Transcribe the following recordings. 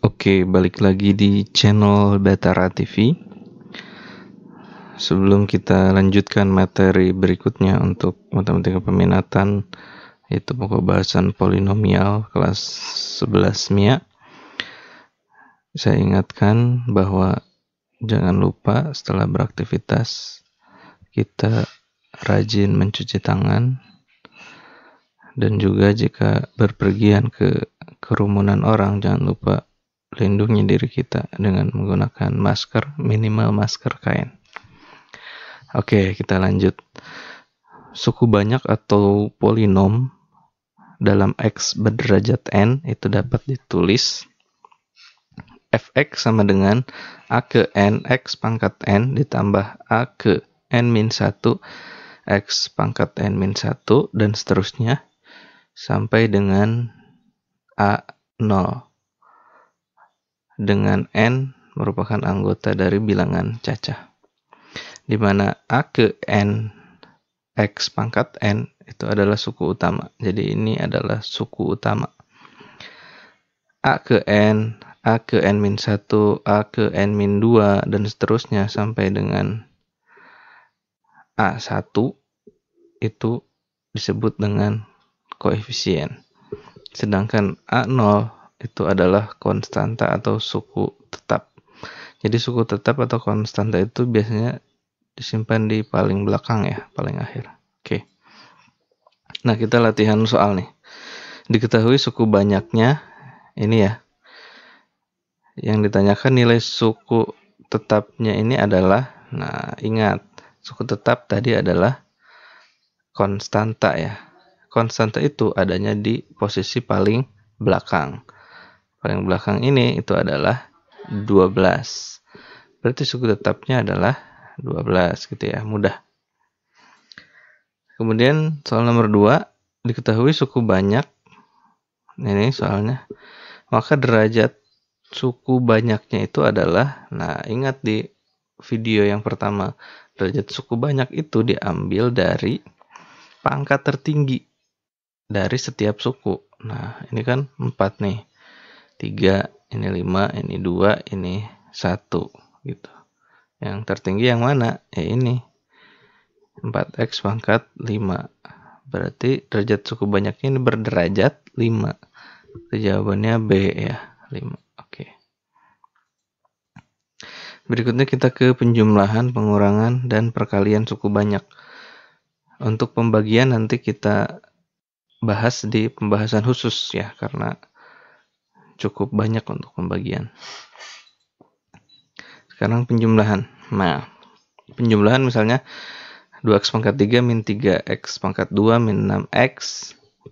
Oke, balik lagi di channel Datara TV. Sebelum kita lanjutkan materi berikutnya untuk matematika peminatan, yaitu pokok bahasan polinomial kelas 11 MIA. Saya ingatkan bahwa jangan lupa setelah beraktivitas kita rajin mencuci tangan dan juga jika berpergian ke kerumunan orang jangan lupa lindungi diri kita dengan menggunakan masker, minimal masker kain. Oke, kita lanjut. Suku banyak atau polinom dalam X berderajat N itu dapat ditulis Fx sama dengan A ke N X pangkat N ditambah A ke N min 1 X pangkat N min 1 dan seterusnya sampai dengan A 0 dengan N merupakan anggota dari bilangan cacah. Di mana A ke N, X pangkat N itu adalah suku utama. Jadi ini adalah suku utama. A ke N, A ke N min 1, A ke N min 2, dan seterusnya sampai dengan A1 itu disebut dengan koefisien. Sedangkan A0 itu adalah konstanta atau suku tetap. Jadi suku tetap atau konstanta itu biasanya disimpan di paling belakang ya, paling akhir. Oke. Nah, kita latihan soal nih. Diketahui suku banyaknya ini ya. Yang ditanyakan nilai suku tetapnya ini adalah nah ingat, suku tetap tadi adalah konstanta ya. Konstanta itu adanya di posisi paling belakang paling belakang ini itu adalah 12. Berarti suku tetapnya adalah 12 gitu ya, mudah. Kemudian soal nomor 2, diketahui suku banyak. Ini soalnya. Maka derajat suku banyaknya itu adalah, nah ingat di video yang pertama, derajat suku banyak itu diambil dari pangkat tertinggi dari setiap suku. Nah, ini kan 4 nih. 3, ini 5, ini 2, ini 1 gitu. Yang tertinggi yang mana? Ya ini. 4x pangkat 5. Berarti derajat suku banyaknya ini berderajat 5. Itu jawabannya B ya, 5. Oke. Berikutnya kita ke penjumlahan, pengurangan, dan perkalian suku banyak. Untuk pembagian nanti kita bahas di pembahasan khusus ya, karena cukup banyak untuk pembagian. Sekarang penjumlahan. Nah, penjumlahan misalnya 2x pangkat 3 min 3x pangkat 2 min 6x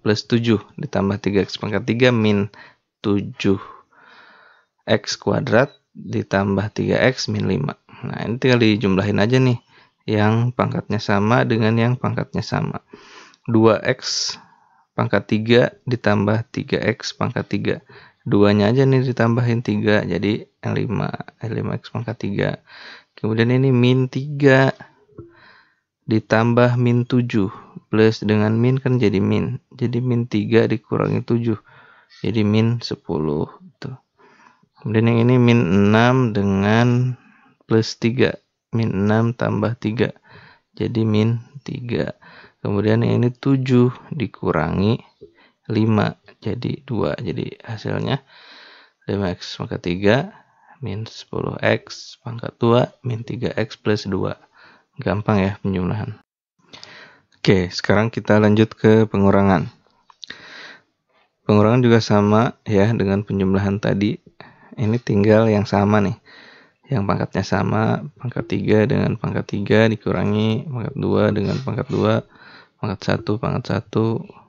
plus 7 ditambah 3x pangkat 3 min 7x kuadrat ditambah 3x min 5. Nah, ini tinggal dijumlahin aja nih yang pangkatnya sama dengan yang pangkatnya sama. 2x pangkat 3 ditambah 3x pangkat 3 duanya aja nih ditambahin tiga jadi L5 L5X pangkat 3 kemudian ini min 3 ditambah min 7 plus dengan min kan jadi min jadi min 3 dikurangi 7 jadi min 10 tuh. kemudian yang ini min 6 dengan plus 3 min 6 tambah 3 jadi min 3 kemudian yang ini 7 dikurangi 5 jadi 2 jadi hasilnya 5x maka 3 min 10x pangkat 2 min 3x plus 2 gampang ya penjumlahan Oke sekarang kita lanjut ke pengurangan pengurangan juga sama ya dengan penjumlahan tadi ini tinggal yang sama nih yang pangkatnya sama pangkat 3 dengan pangkat 3 dikurangi pangkat 2 dengan pangkat 2 pangkat 1 pangkat 1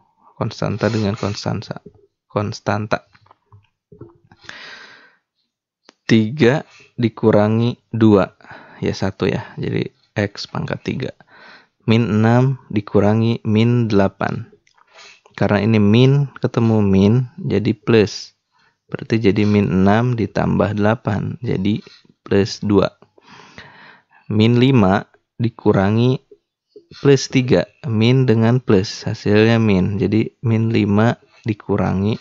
konstanta dengan konstanta konstanta 3 dikurangi 2 ya satu ya jadi X pangkat 3 min 6 dikurangi min 8 karena ini min ketemu min jadi plus berarti jadi min 6 ditambah 8 jadi plus 2 min 5 dikurangi plus 3 min dengan plus hasilnya min jadi min 5 dikurangi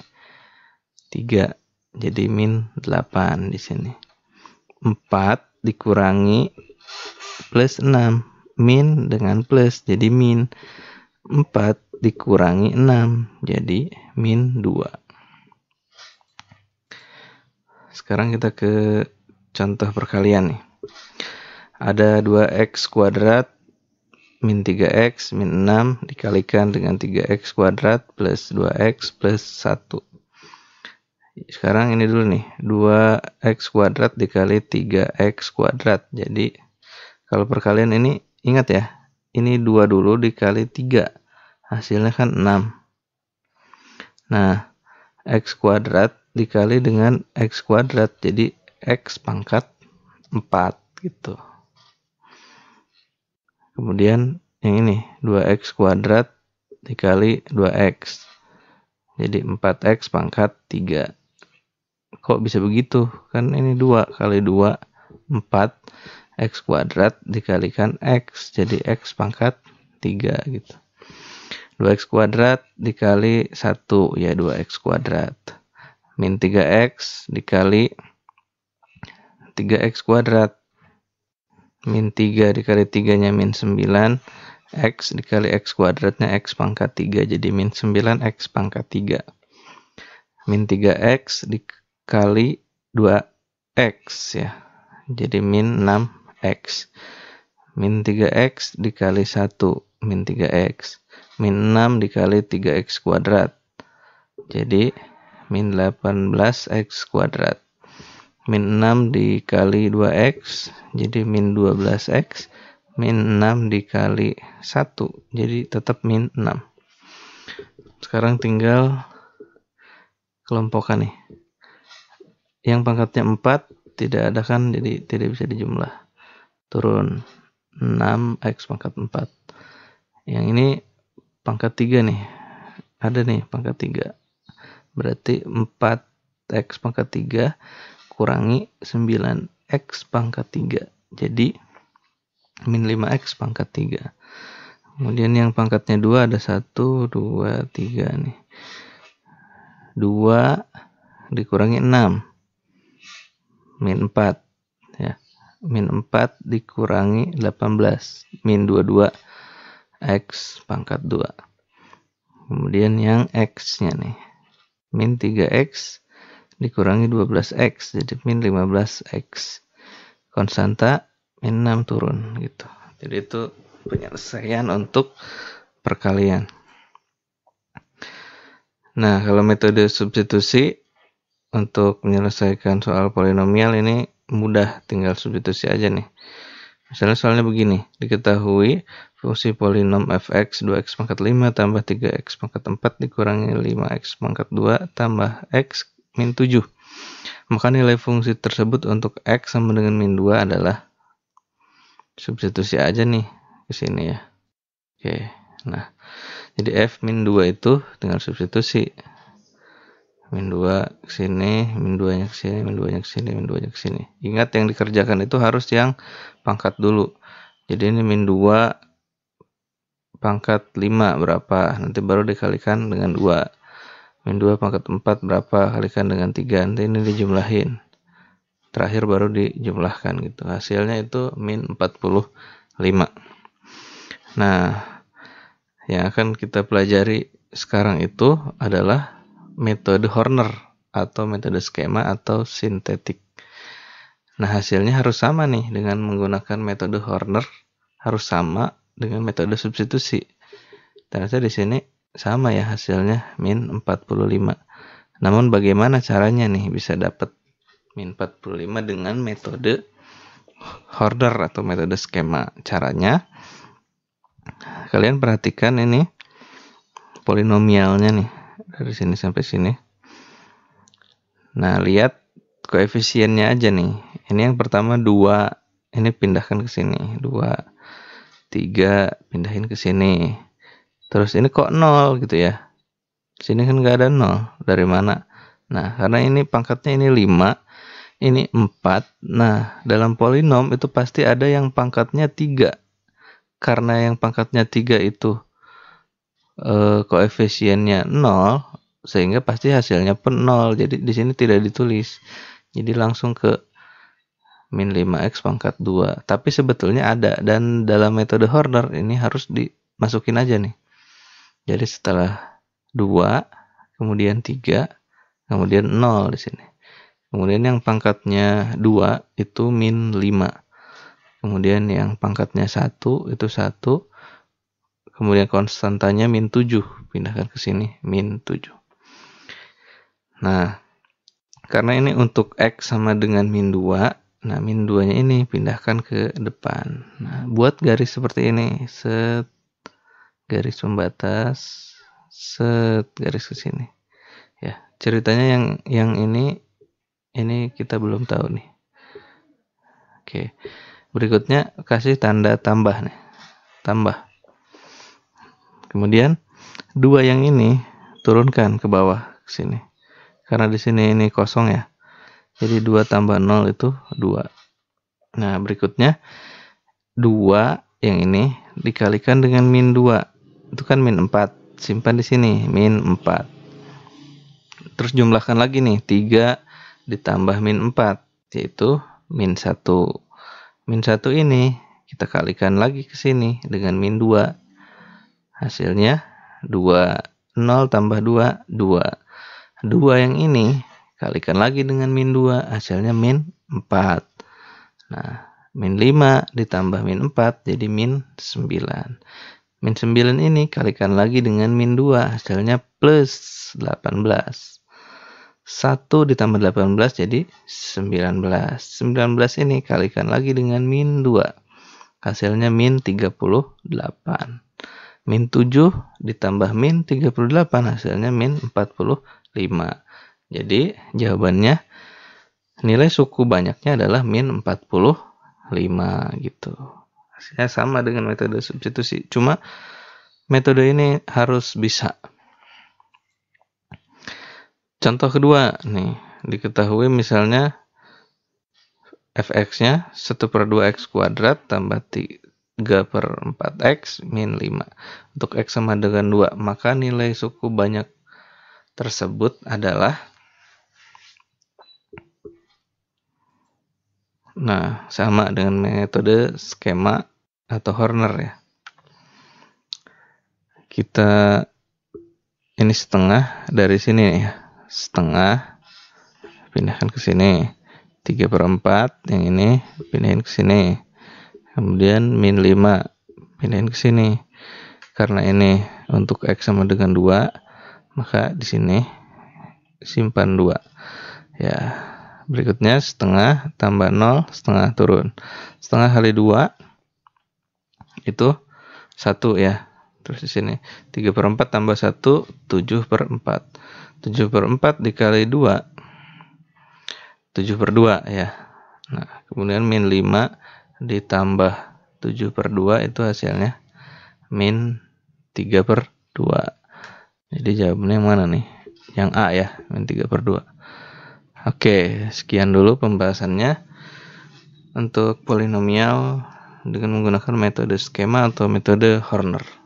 3 jadi min 8 di sini 4 dikurangi plus 6 min dengan plus jadi min 4 dikurangi 6 jadi min 2 sekarang kita ke contoh perkalian nih ada 2x kuadrat min 3x min 6 dikalikan dengan 3x kuadrat plus 2x plus 1 sekarang ini dulu nih 2x kuadrat dikali 3x kuadrat jadi kalau perkalian ini ingat ya ini 2 dulu dikali 3 hasilnya kan 6 nah x kuadrat dikali dengan x kuadrat jadi x pangkat 4 gitu Kemudian yang ini 2x kuadrat dikali 2x. Jadi 4x pangkat 3. Kok bisa begitu? Kan ini 2 kali 2 4 x kuadrat dikalikan x jadi x pangkat 3 gitu. 2x kuadrat dikali 1 ya 2x kuadrat. Min 3x dikali 3x kuadrat min 3 dikali 3 nya min 9 X dikali X kuadratnya X pangkat 3 jadi min 9 X pangkat 3 min 3X dikali 2X ya jadi min 6X min 3X dikali 1 min 3X min 6 dikali 3X kuadrat jadi min 18X kuadrat min 6 dikali 2x jadi min 12x min 6 dikali 1 jadi tetap min 6 sekarang tinggal kelompokan nih yang pangkatnya 4 tidak ada kan jadi tidak bisa dijumlah turun 6x pangkat 4 yang ini pangkat 3 nih ada nih pangkat 3 berarti 4x pangkat 3 kurangi 9x pangkat 3. Jadi min 5x pangkat 3. Kemudian yang pangkatnya 2 ada 1, 2, 3 nih. 2 dikurangi 6. Min 4. Ya. Min 4 dikurangi 18. Min 22. X pangkat 2. Kemudian yang X-nya nih. Min 3X dikurangi 12x jadi min 15x konstanta min 6 turun gitu jadi itu penyelesaian untuk perkalian nah kalau metode substitusi untuk menyelesaikan soal polinomial ini mudah tinggal substitusi aja nih misalnya soalnya begini diketahui fungsi polinom fx 2x pangkat 5 tambah 3x pangkat 4 dikurangi 5x pangkat 2 tambah x min 7. Maka nilai fungsi tersebut untuk X sama dengan min 2 adalah substitusi aja nih ke sini ya. Oke, nah jadi F min 2 itu dengan substitusi. Min 2 ke sini, min 2 nya ke sini, min 2 nya ke sini, min 2 nya ke sini. Ingat yang dikerjakan itu harus yang pangkat dulu. Jadi ini min 2 pangkat 5 berapa nanti baru dikalikan dengan 2 Min 2 pangkat 4 berapa kalikan dengan 3. Nanti ini dijumlahin. Terakhir baru dijumlahkan gitu. Hasilnya itu min 45. Nah, yang akan kita pelajari sekarang itu adalah metode Horner atau metode skema atau sintetik. Nah, hasilnya harus sama nih dengan menggunakan metode Horner harus sama dengan metode substitusi. Ternyata di sini sama ya hasilnya min 45 namun bagaimana caranya nih bisa dapat min 45 dengan metode Horder atau metode skema caranya kalian perhatikan ini polinomialnya nih dari sini sampai sini nah lihat koefisiennya aja nih ini yang pertama 2 ini pindahkan ke sini 2 tiga pindahin ke sini Terus ini kok nol gitu ya. Sini kan nggak ada nol. Dari mana? Nah, karena ini pangkatnya ini 5, ini 4. Nah, dalam polinom itu pasti ada yang pangkatnya 3. Karena yang pangkatnya 3 itu e, koefisiennya 0, sehingga pasti hasilnya pun 0. Jadi di sini tidak ditulis. Jadi langsung ke min 5x pangkat 2. Tapi sebetulnya ada dan dalam metode Horner ini harus dimasukin aja nih. Jadi setelah 2, kemudian 3, kemudian 0 di sini. Kemudian yang pangkatnya 2 itu min 5. Kemudian yang pangkatnya 1 itu 1. Kemudian konstantanya min 7. Pindahkan ke sini, min 7. Nah, karena ini untuk X sama dengan min 2, nah min 2-nya ini pindahkan ke depan. Nah, buat garis seperti ini. Set, garis pembatas set garis ke sini ya ceritanya yang yang ini ini kita belum tahu nih oke berikutnya kasih tanda tambah nih tambah kemudian dua yang ini turunkan ke bawah ke sini karena di sini ini kosong ya jadi dua tambah nol itu dua nah berikutnya dua yang ini dikalikan dengan min dua itu kan min 4 simpan di sini min 4 terus jumlahkan lagi nih 3 ditambah min 4 yaitu min 1 min 1 ini kita kalikan lagi ke sini dengan min 2 hasilnya 2 0 tambah 2 2 2 yang ini kalikan lagi dengan min 2 hasilnya min 4 nah min 5 ditambah min 4 jadi min 9 Min 9 ini kalikan lagi dengan min 2, hasilnya plus 18. 1 ditambah 18 jadi 19. 19 ini kalikan lagi dengan min 2, hasilnya min 38. Min 7 ditambah min 38 hasilnya min 45. Jadi jawabannya nilai suku banyaknya adalah min 45 gitu ya sama dengan metode substitusi cuma metode ini harus bisa contoh kedua nih diketahui misalnya fx-nya 1 per 2x kuadrat tambah 3 per 4x min 5 untuk x sama dengan 2 maka nilai suku banyak tersebut adalah Nah, sama dengan metode skema atau Horner ya. Kita ini setengah dari sini ya setengah pindahkan ke sini 3 per 4 yang ini pindahin ke sini kemudian min 5 pindahin ke sini karena ini untuk x sama dengan 2 maka di sini simpan 2 ya berikutnya setengah tambah 0 setengah turun setengah kali 2 itu 1 ya. Terus di sini 3 per 4 tambah 1, 7 per 4. 7 per 4 dikali 2, 7 per 2 ya. Nah, kemudian min 5 ditambah 7 per 2 itu hasilnya min 3 per 2. Jadi jawabannya yang mana nih? Yang A ya, min 3 per 2. Oke, sekian dulu pembahasannya. Untuk polinomial dengan menggunakan metode skema atau metode Horner.